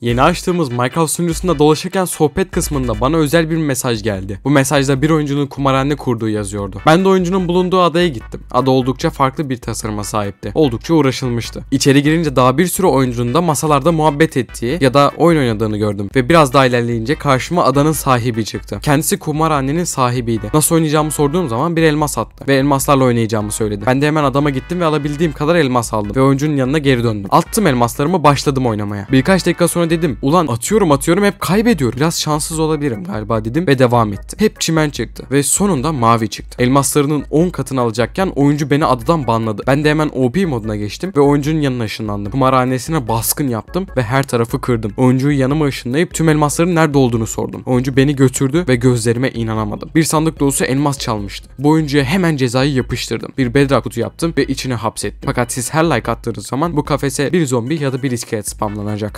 Yeni açtığımız Minecraft sunucusunda dolaşırken sohbet kısmında bana özel bir mesaj geldi. Bu mesajda bir oyuncunun kumarhane kurduğu yazıyordu. Ben de oyuncunun bulunduğu adaya gittim. Ada oldukça farklı bir tasarıma sahipti. Oldukça uğraşılmıştı. İçeri girince daha bir sürü oyuncunun da masalarda muhabbet ettiği ya da oyun oynadığını gördüm. Ve biraz daha ilerleyince karşıma adanın sahibi çıktı. Kendisi kumarhanenin sahibiydi. Nasıl oynayacağımı sorduğum zaman bir elmas attı. Ve elmaslarla oynayacağımı söyledi. Ben de hemen adama gittim ve alabildiğim kadar elmas aldım. Ve oyuncunun yanına geri döndüm. Attım elmaslarımı başladım oynamaya. Birkaç dakika sonra Sonra dedim ulan atıyorum atıyorum hep kaybediyorum. Biraz şanssız olabilirim galiba dedim ve devam etti Hep çimen çıktı ve sonunda mavi çıktı. Elmaslarının 10 katını alacakken oyuncu beni adadan banladı. Ben de hemen OP moduna geçtim ve oyuncunun yanına ışınlandım. Kumarhanesine baskın yaptım ve her tarafı kırdım. Oyuncuyu yanıma ışınlayıp tüm elmasların nerede olduğunu sordum. Oyuncu beni götürdü ve gözlerime inanamadım. Bir sandık dolusu elmas çalmıştı. Bu oyuncuya hemen cezayı yapıştırdım. Bir bedra kutu yaptım ve içine hapsettim. Fakat siz her like attığınız zaman bu kafese bir zombi ya da bir iskelet spamlanacak.